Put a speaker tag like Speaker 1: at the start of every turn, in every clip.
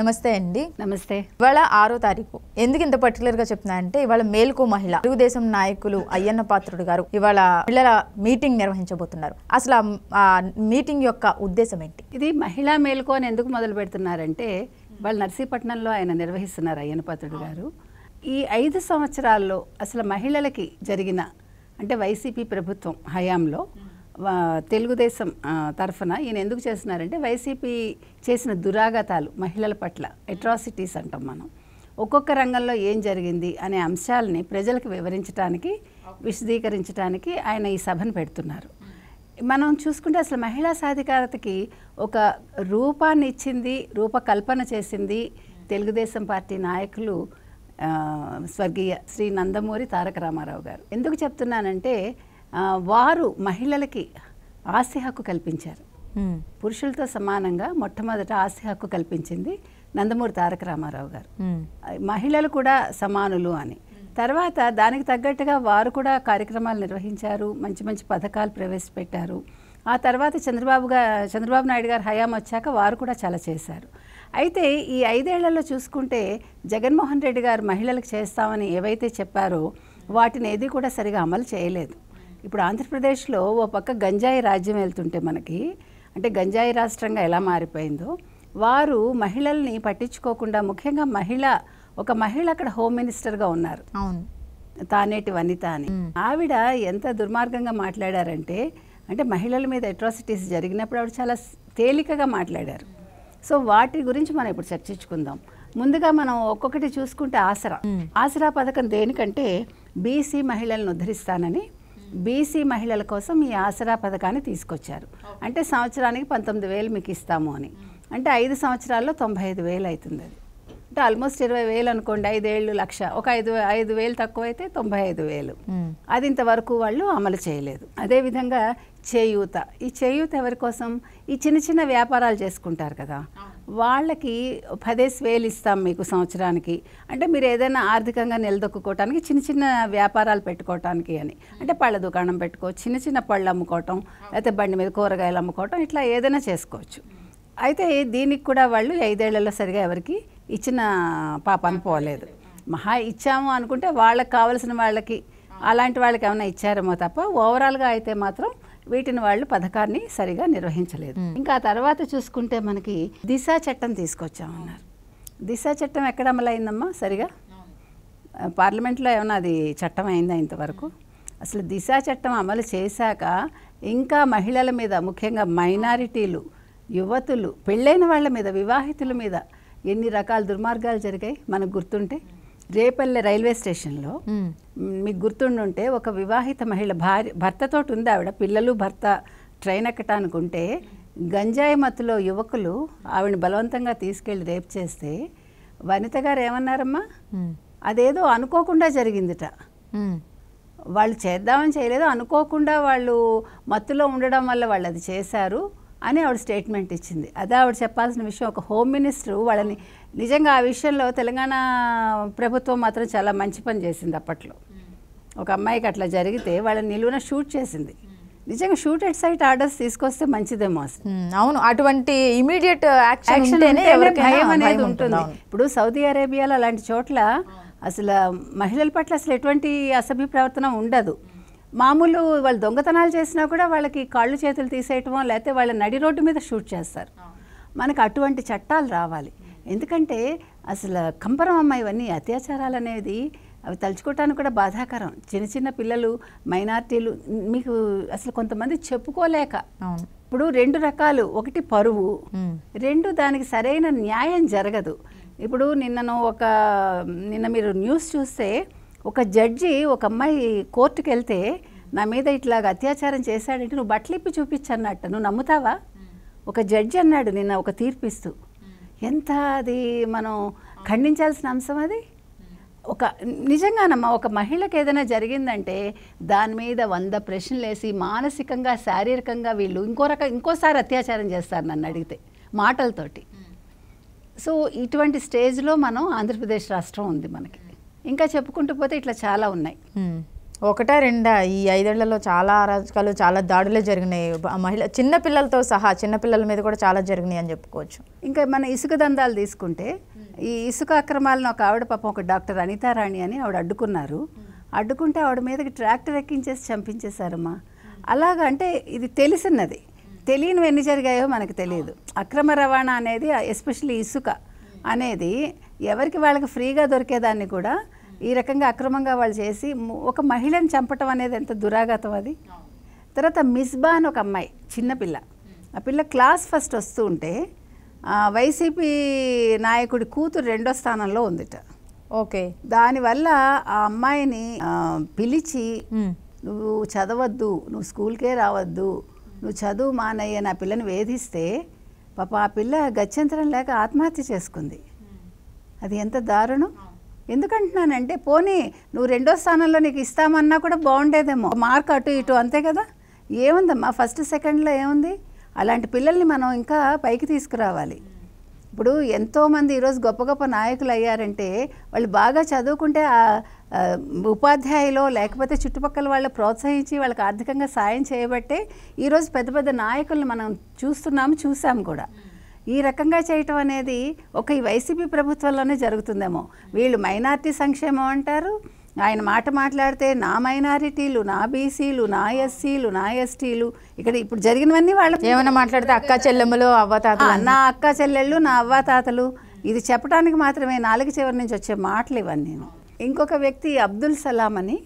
Speaker 1: నమస్తే అండి నమస్తే ఇవాళ ఆరో తారీఖు ఎందుకు ఇంత పర్టికులర్ గా చెప్తున్నా అంటే ఇవాళ మేల్కు మహిళ తెలుగుదేశం నాయకులు అయ్యన్న పాత్రుడు గారు ఇవాళ మహిళల మీటింగ్ నిర్వహించబోతున్నారు అసలు ఆ మీటింగ్ యొక్క ఉద్దేశం ఏంటి ఇది మహిళా మేల్కు అని ఎందుకు మొదలు పెడుతున్నారంటే వాళ్ళు నర్సీపట్నంలో ఆయన నిర్వహిస్తున్నారు అయ్యన్న పాత్రుడు గారు ఈ ఐదు సంవత్సరాల్లో అసలు మహిళలకి జరిగిన అంటే వైసీపీ ప్రభుత్వం హయాంలో తెలుగుదేశం తరఫున ఈయన ఎందుకు చేస్తున్నారంటే వైసీపీ చేసిన దురాగతాలు మహిళల పట్ల అట్రాసిటీస్ అంటాం మనం ఒక్కొక్క రంగంలో ఏం జరిగింది అనే అంశాలని ప్రజలకు వివరించడానికి విశదీకరించడానికి ఆయన ఈ సభను పెడుతున్నారు మనం చూసుకుంటే అసలు మహిళా సాధికారతకి ఒక రూపాన్ని ఇచ్చింది రూపకల్పన చేసింది తెలుగుదేశం పార్టీ నాయకులు స్వర్గీయ శ్రీ నందమూరి తారక రామారావు గారు ఎందుకు చెప్తున్నానంటే వారు మహిళలకి ఆస్తి హక్కు కల్పించారు పురుషులతో సమానంగా మొట్టమొదట ఆస్తి హక్కు కల్పించింది నందమూరి తారక రామారావు గారు మహిళలు కూడా సమానులు అని తర్వాత దానికి తగ్గట్టుగా వారు కూడా కార్యక్రమాలు నిర్వహించారు మంచి మంచి పథకాలు ప్రవేశపెట్టారు ఆ తర్వాత చంద్రబాబు గారు చంద్రబాబు నాయుడు గారు హయాం వచ్చాక వారు కూడా చాలా చేశారు అయితే ఈ ఐదేళ్లలో చూసుకుంటే జగన్మోహన్ రెడ్డి గారు మహిళలకు చేస్తామని ఏవైతే చెప్పారో వాటిని ఏది కూడా సరిగా అమలు చేయలేదు ఇప్పుడు ఆంధ్రప్రదేశ్లో ఓ పక్క గంజాయి రాజ్యం వెళ్తుంటే మనకి అంటే గంజాయి రాష్ట్రంగా ఎలా మారిపోయిందో వారు మహిళల్ని పట్టించుకోకుండా ముఖ్యంగా మహిళ ఒక మహిళ అక్కడ హోమ్ మినిస్టర్గా ఉన్నారు తానేటి వనిత అని ఆవిడ ఎంత దుర్మార్గంగా మాట్లాడారంటే అంటే మహిళల మీద అట్రాసిటీస్ జరిగినప్పుడు ఆవిడ చాలా తేలికగా మాట్లాడారు సో వాటి గురించి మనం ఇప్పుడు చర్చించుకుందాం ముందుగా మనం ఒక్కొక్కటి చూసుకుంటే ఆసరా ఆసరా పథకం దేనికంటే బీసీ మహిళలను ఉద్ధరిస్తానని బీసీ మహిళల కోసం ఈ ఆసరా పథకాన్ని తీసుకొచ్చారు అంటే సంవత్సరానికి పంతొమ్మిది వేలు మీకు ఇస్తాము అని అంటే ఐదు సంవత్సరాల్లో తొంభై ఐదు వేలు అవుతుంది అది అంటే ఆల్మోస్ట్ ఇరవై వేలు అనుకోండి ఐదేళ్ళు లక్ష ఒక ఐదు ఐదు వేలు తక్కువ అయితే తొంభై ఐదు వేలు అది ఇంతవరకు వాళ్ళు అమలు చేయలేదు అదేవిధంగా చేయూత ఈ చేయూత ఎవరి కోసం ఈ చిన్న చిన్న వ్యాపారాలు చేసుకుంటారు కదా వాళ్ళకి పదేసి వేలు ఇస్తాం మీకు సంవత్సరానికి అంటే మీరు ఏదైనా ఆర్థికంగా నిలదొక్కుకోవటానికి చిన్న చిన్న వ్యాపారాలు పెట్టుకోవటానికి అని అంటే పళ్ళ దుకాణం పెట్టుకోవచ్చు చిన్న చిన్న పళ్ళు అమ్ముకోవటం లేకపోతే బండి మీద కూరగాయలు అమ్ముకోవటం ఇట్లా ఏదైనా చేసుకోవచ్చు అయితే దీనికి కూడా వాళ్ళు ఐదేళ్లలో సరిగా ఎవరికి ఇచ్చిన పాప అనుకోలేదు మహా ఇచ్చాము అనుకుంటే వాళ్ళకి కావలసిన వాళ్ళకి అలాంటి వాళ్ళకి ఏమైనా ఇచ్చారేమో తప్ప ఓవరాల్గా అయితే మాత్రం వీటిని వాళ్ళు పథకాన్ని సరిగా నిర్వహించలేదు ఇంకా తర్వాత చూసుకుంటే మనకి దిశ చట్టం తీసుకొచ్చామన్నారు దిశ చట్టం ఎక్కడ అమలైందమ్మా సరిగా పార్లమెంట్లో ఏమైనా అది చట్టం అయిందా ఇంతవరకు అసలు దిశ చట్టం అమలు చేశాక ఇంకా మహిళల మీద ముఖ్యంగా మైనారిటీలు యువతులు పెళ్ళైన వాళ్ళ మీద వివాహితుల మీద ఎన్ని రకాల దుర్మార్గాలు జరిగాయి మనకు గుర్తుంటే రేపల్లె రైల్వే స్టేషన్లో మీకు గుర్తుండుంటే ఒక వివాహిత మహిళ భార్య భర్తతో ఉంది ఆవిడ పిల్లలు భర్త ట్రైన్ ఉంటే గంజాయి మత్తులో యువకులు ఆవిడని బలవంతంగా తీసుకెళ్ళి రేప్ చేస్తే వనిత గారు ఏమన్నారమ్మా అదేదో అనుకోకుండా జరిగిందిట వాళ్ళు చేద్దామని చేయలేదు అనుకోకుండా వాళ్ళు మత్తులో ఉండడం వల్ల వాళ్ళు అది చేశారు అని ఆవిడ స్టేట్మెంట్ ఇచ్చింది అదే ఆవిడ చెప్పాల్సిన విషయం ఒక హోమ్ మినిస్టర్ వాళ్ళని నిజంగా ఆ విషయంలో తెలంగాణ ప్రభుత్వం మాత్రం చాలా మంచి పని చేసింది అప్పట్లో ఒక అమ్మాయికి అట్లా జరిగితే వాళ్ళని నిలువున షూట్ చేసింది నిజంగా షూట్ ఎట్ సైట్ ఆర్డర్స్ తీసుకొస్తే మంచిదేమో అవును అటువంటి ఇమీడియట్ ఉంటుంది ఇప్పుడు సౌదీ అరేబియాలో అలాంటి చోట్ల అసలు మహిళల పట్ల అసలు ఎటువంటి అసభ్య ప్రవర్తన ఉండదు మామూలు వాళ్ళు దొంగతనాలు చేసినా కూడా వాళ్ళకి కాళ్ళు చేతులు తీసేయటం లేకపోతే వాళ్ళ నడి రోడ్డు మీద షూట్ చేస్తారు మనకు అటువంటి చట్టాలు రావాలి ఎందుకంటే అసలు కంపరం అమ్మాయి ఇవన్నీ అత్యాచారాలు అనేది అవి తలుచుకోవటానికి కూడా బాధాకరం చిన్న చిన్న పిల్లలు మైనార్టీలు మీకు అసలు కొంతమంది చెప్పుకోలేక ఇప్పుడు రెండు రకాలు ఒకటి పరువు రెండు దానికి సరైన న్యాయం జరగదు ఇప్పుడు నిన్నను ఒక నిన్న మీరు న్యూస్ చూస్తే ఒక జడ్జి ఒక అమ్మాయి కోర్టుకు వెళ్తే నా మీద ఇట్లాగ అత్యాచారం చేశాడంటే నువ్వు బట్టలిప్పి చూపించు చూపించన్నట్టు నువ్వు నమ్ముతావా ఒక జడ్జి అన్నాడు నిన్న ఒక తీర్పిస్తూ ఎంత అది మనం ఖండించాల్సిన అంశం అది ఒక నిజంగానమ్మా ఒక మహిళకు ఏదైనా జరిగిందంటే దాని మీద వంద ప్రశ్నలు వేసి మానసికంగా శారీరకంగా వీళ్ళు ఇంకో రకం ఇంకోసారి అత్యాచారం చేస్తారు నన్ను అడిగితే మాటలతోటి సో ఇటువంటి స్టేజ్లో మనం ఆంధ్రప్రదేశ్ రాష్ట్రం ఉంది మనకి ఇంకా చెప్పుకుంటూ పోతే ఇట్లా చాలా ఉన్నాయి ఒకటా రెండా ఈ ఐదేళ్లలో చాలా అరాచకాలు చాలా దాడులే జరిగినాయి మహిళ చిన్న పిల్లలతో సహా చిన్న పిల్లల మీద కూడా చాలా జరిగినాయి అని చెప్పుకోవచ్చు ఇంకా మన ఇసుక దందాలు తీసుకుంటే ఈ ఇసుక అక్రమాలను ఒక ఆవిడ పాపం ఒక డాక్టర్ అనితారాణి అని ఆవిడ అడ్డుకున్నారు అడ్డుకుంటే ఆవిడ మీదకి ట్రాక్టర్ ఎక్కించేసి చంపించేశారమ్మా అలాగంటే ఇది తెలిసినది తెలియనివి ఎన్ని జరిగాయో మనకు తెలియదు అక్రమ రవాణా అనేది ఎస్పెషల్లీ ఇసుక అనేది ఎవరికి వాళ్ళకి ఫ్రీగా దొరికేదాన్ని కూడా ఈ రకంగా అక్రమంగా వాళ్ళు చేసి ఒక మహిళను చంపటం అనేది ఎంత దురాగతం అది తర్వాత మిస్బా అని ఒక అమ్మాయి చిన్నపిల్ల ఆ పిల్ల క్లాస్ ఫస్ట్ వస్తూ ఉంటే వైసీపీ నాయకుడి కూతురు రెండో స్థానంలో ఉందిట ఓకే దానివల్ల ఆ అమ్మాయిని పిలిచి నువ్వు చదవద్దు నువ్వు స్కూల్కే రావద్దు నువ్వు చదువు మానయ్య నా పిల్లని వేధిస్తే పాప ఆ పిల్ల గత్యంతరం లేక ఆత్మహత్య చేసుకుంది అది ఎంత దారుణం ఎందుకంటున్నానంటే పోనీ నువ్వు రెండో స్థానంలో నీకు ఇస్తామన్నా కూడా బాగుండేదేమో మార్క్ అటు ఇటు అంతే కదా ఏముందమ్మా ఫస్ట్ సెకండ్లో ఏముంది అలాంటి పిల్లల్ని మనం ఇంకా పైకి తీసుకురావాలి ఇప్పుడు ఎంతోమంది ఈరోజు గొప్ప గొప్ప నాయకులు అయ్యారంటే వాళ్ళు బాగా చదువుకుంటే ఆ ఉపాధ్యాయులో లేకపోతే చుట్టుపక్కల వాళ్ళు ప్రోత్సహించి వాళ్ళకి ఆర్థికంగా సాయం చేయబట్టే ఈరోజు పెద్ద పెద్ద నాయకులను మనం చూస్తున్నాము చూసాము కూడా ఈ రకంగా చేయటం అనేది ఒక ఈ వైసీపీ ప్రభుత్వంలోనే జరుగుతుందేమో వీళ్ళు మైనార్టీ సంక్షేమం అంటారు ఆయన మాట మాట్లాడితే నా మైనారిటీలు నా బీసీలు నా ఎస్సీలు నా ఎస్టీలు ఇక్కడ ఇప్పుడు జరిగినవన్నీ వాళ్ళు ఏమైనా మాట్లాడితే అక్క చెల్లెమ్మలు అవ్వతాత నా అక్క చెల్లెళ్ళు నా అవ్వతాతలు ఇది చెప్పడానికి మాత్రమే నాలుగు చివరి నుంచి వచ్చే మాటలు ఇవన్నీ నేను ఇంకొక వ్యక్తి అబ్దుల్ సలాం అని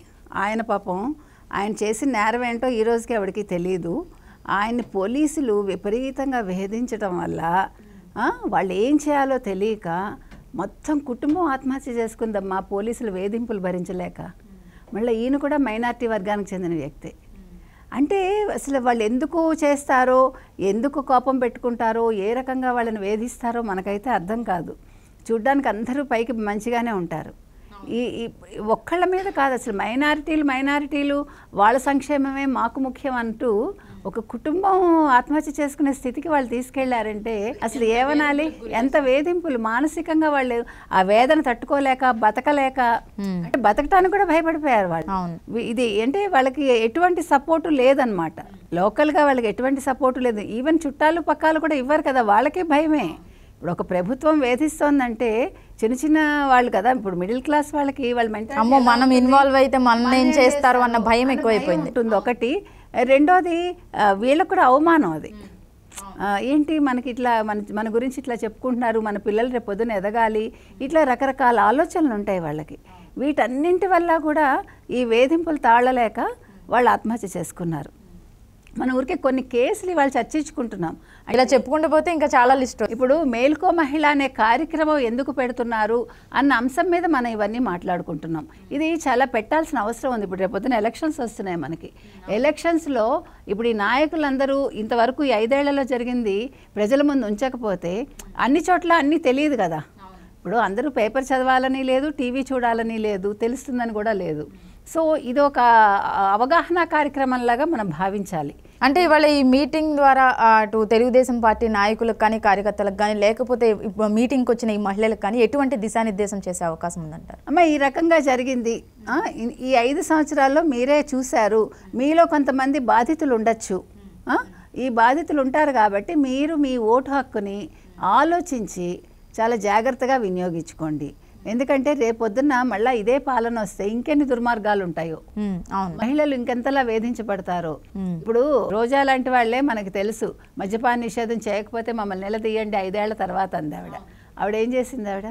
Speaker 1: ఆయన పాపం ఆయన చేసిన నేరం ఏంటో ఈ రోజుకి ఎవరికి తెలియదు ఆయన్ని పోలీసులు విపరీతంగా వేధించడం వల్ల వాళ్ళు ఏం చేయాలో తెలియక మొత్తం కుటుంబం ఆత్మహత్య చేసుకుందమ్మా పోలీసులు వేధింపులు భరించలేక మళ్ళీ ఈయన కూడా మైనార్టీ వర్గానికి చెందిన వ్యక్తి అంటే అసలు వాళ్ళు ఎందుకు చేస్తారో ఎందుకు కోపం పెట్టుకుంటారో ఏ రకంగా వాళ్ళని వేధిస్తారో మనకైతే అర్థం కాదు చూడ్డానికి అందరూ పైకి మంచిగానే ఉంటారు ఈ ఒక్కళ్ళ మీద కాదు అసలు మైనారిటీలు మైనారిటీలు వాళ్ళ సంక్షేమమే మాకు ముఖ్యం అంటూ ఒక కుటుంబం ఆత్మహత్య చేసుకునే స్థితికి వాళ్ళు తీసుకెళ్లారంటే అసలు ఏమనాలి ఎంత వేధింపులు మానసికంగా వాళ్ళు ఆ వేదన తట్టుకోలేక బతకలేక అంటే బతకటానికి కూడా భయపడిపోయారు వాళ్ళు ఇది అంటే వాళ్ళకి ఎటువంటి సపోర్టు లేదనమాట లోకల్గా వాళ్ళకి ఎటువంటి సపోర్టు లేదు ఈవెన్ చుట్టాలు పక్కాలు కూడా ఇవ్వరు కదా వాళ్ళకే భయమే ఇప్పుడు ఒక ప్రభుత్వం వేధిస్తోందంటే చిన్న చిన్న వాళ్ళు కదా ఇప్పుడు మిడిల్ క్లాస్ వాళ్ళకి వాళ్ళు అమ్మో మనం ఇన్వాల్వ్ అయితే మనం ఏం చేస్తారు అన్న భయం ఎక్కువైపోయింది ఒకటి రెండోది వీళ్ళకు కూడా అవమానం అది ఏంటి మనకి ఇట్లా మన మన గురించి ఇట్లా చెప్పుకుంటున్నారు మన పిల్లలు రేపు పొద్దున ఎదగాలి ఇట్లా రకరకాల ఆలోచనలు ఉంటాయి వాళ్ళకి వీటన్నింటి వల్ల కూడా ఈ వేధింపులు తాళలేక వాళ్ళు ఆత్మహత్య చేసుకున్నారు మన ఊరికే కొన్ని కేసులు ఇవాళ చర్చించుకుంటున్నాం ఇలా చెప్పుకుంటూ పోతే ఇంకా చాలా లిస్ట్ ఇప్పుడు మేల్కో మహిళ అనే కార్యక్రమం ఎందుకు పెడుతున్నారు అన్న అంశం మీద మనం ఇవన్నీ మాట్లాడుకుంటున్నాం ఇది చాలా పెట్టాల్సిన అవసరం ఉంది ఇప్పుడు రేపొద్దున ఎలక్షన్స్ వస్తున్నాయి మనకి ఎలక్షన్స్లో ఇప్పుడు ఈ నాయకులందరూ ఇంతవరకు ఈ ఐదేళ్లలో జరిగింది ప్రజల ముందు ఉంచకపోతే అన్ని చోట్ల అన్నీ తెలియదు కదా ఇప్పుడు అందరూ పేపర్ చదవాలని లేదు టీవీ చూడాలని లేదు తెలుస్తుందని కూడా లేదు సో ఇది ఒక అవగాహన కార్యక్రమంలాగా మనం భావించాలి అంటే ఇవాళ ఈ మీటింగ్ ద్వారా అటు తెలుగుదేశం పార్టీ నాయకులకు కానీ కార్యకర్తలకు కానీ లేకపోతే మీటింగ్కి వచ్చిన ఈ మహిళలకు కానీ ఎటువంటి దిశానిర్దేశం చేసే అవకాశం ఉందంటారు అమ్మ ఈ రకంగా జరిగింది ఈ ఐదు సంవత్సరాల్లో మీరే చూశారు మీలో కొంతమంది బాధితులు ఉండొచ్చు ఈ బాధితులు ఉంటారు కాబట్టి మీరు మీ ఓటు హక్కుని ఆలోచించి చాలా జాగ్రత్తగా వినియోగించుకోండి ఎందుకంటే రేపొద్దున మళ్ళీ ఇదే పాలన వస్తే ఇంకెన్ని దుర్మార్గాలు ఉంటాయో మహిళలు ఇంకెంతలా వేధించబడతారో ఇప్పుడు రోజా లాంటి వాళ్లే మనకు తెలుసు మద్యపాన నిషేధం చేయకపోతే మమ్మల్ని నిలదీయండి ఐదేళ్ల తర్వాత అంది ఆవిడ ఆవిడ ఏం చేసింది ఆవిడ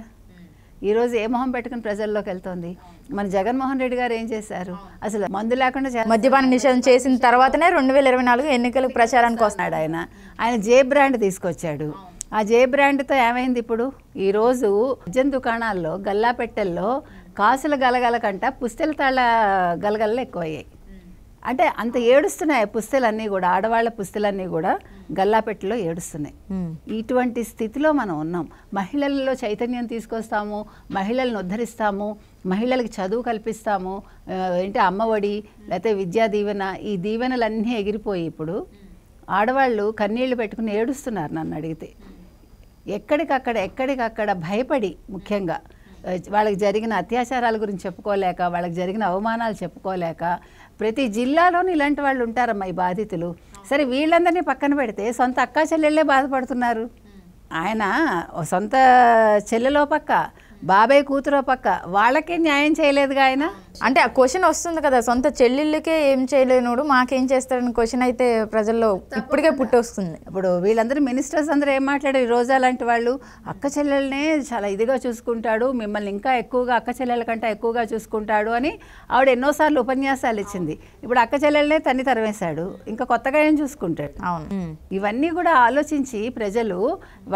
Speaker 1: ఈరోజు ఏ మొహం పెట్టుకుని ప్రజల్లోకి వెళ్తోంది మన జగన్మోహన్ రెడ్డి గారు ఏం చేశారు అసలు మందు లేకుండా మద్యపాన నిషేధం చేసిన తర్వాతనే రెండు వేల ఇరవై నాలుగు ఎన్నికలకు ప్రచారానికి వస్తున్నాడు ఆయన ఆయన జే బ్రాండ్ తీసుకొచ్చాడు ఆ జే బ్రాండ్తో ఏమైంది ఇప్పుడు ఈరోజు అజ్జన్ దుకాణాల్లో గల్లాపెట్టెల్లో కాసుల గలగల కంట పుస్తెల తాళ్ళ గలగలలో ఎక్కువయ్యాయి అంటే అంత ఏడుస్తున్నాయి పుస్తెలన్నీ కూడా ఆడవాళ్ళ పుస్తెలన్నీ కూడా గల్లాపెట్టలో ఏడుస్తున్నాయి ఇటువంటి స్థితిలో మనం ఉన్నాం మహిళల్లో చైతన్యం తీసుకొస్తాము మహిళలను ఉద్ధరిస్తాము మహిళలకు చదువు కల్పిస్తాము ఏంటి అమ్మఒడి లేకపోతే విద్యా దీవెన ఈ దీవెనలన్నీ ఎగిరిపోయి ఇప్పుడు ఆడవాళ్ళు కన్నీళ్లు పెట్టుకుని ఏడుస్తున్నారు నన్ను అడిగితే ఎక్కడికక్కడ ఎక్కడికక్కడ భయపడి ముఖ్యంగా వాళ్ళకి జరిగిన అత్యాచారాల గురించి చెప్పుకోలేక వాళ్ళకి జరిగిన అవమానాలు చెప్పుకోలేక ప్రతి జిల్లాలోనూ ఇలాంటి వాళ్ళు ఉంటారమ్మా ఈ బాధితులు సరే వీళ్ళందరినీ పక్కన పెడితే సొంత అక్కా చెల్లెళ్ళే బాధపడుతున్నారు ఆయన సొంత చెల్లెలో పక్క బాబాయ్ కూతురు పక్క వాళ్ళకే న్యాయం చేయలేదుగా ఆయన అంటే ఆ క్వశ్చన్ వస్తుంది కదా సొంత చెల్లెళ్ళకే ఏం చేయలేనుడు మాకేం చేస్తాడని క్వశ్చన్ అయితే ప్రజల్లో ఇప్పటికే పుట్టొస్తుంది ఇప్పుడు వీళ్ళందరూ మినిస్టర్స్ అందరూ ఏం మాట్లాడారు ఈ రోజా అలాంటి వాళ్ళు అక్క చెల్లెల్నే చాలా ఇదిగా చూసుకుంటాడు మిమ్మల్ని ఇంకా ఎక్కువగా అక్క చెల్లెల కంటే ఎక్కువగా చూసుకుంటాడు అని ఆవిడ ఎన్నోసార్లు ఉపన్యాసాలు ఇచ్చింది ఇప్పుడు అక్క చెల్లెల్నే తన్ని తరవేశాడు ఇంకా కొత్తగా ఏం చూసుకుంటాడు అవును ఇవన్నీ కూడా ఆలోచించి ప్రజలు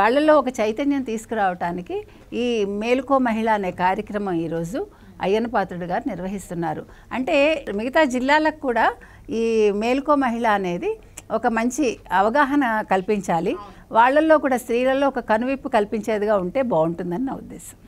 Speaker 1: వాళ్ళలో ఒక చైతన్యం తీసుకురావటానికి ఈ మేలుకో మహిళ అనే కార్యక్రమం ఈరోజు అయ్యన్న పాత్రుడు గారు నిర్వహిస్తున్నారు అంటే మిగతా జిల్లాలకు కూడా ఈ మేలుకో మహిళ అనేది ఒక మంచి అవగాహన కల్పించాలి వాళ్ళల్లో కూడా స్త్రీలలో ఒక కనువిప్పు కల్పించేదిగా ఉంటే బాగుంటుందని నా ఉద్దేశం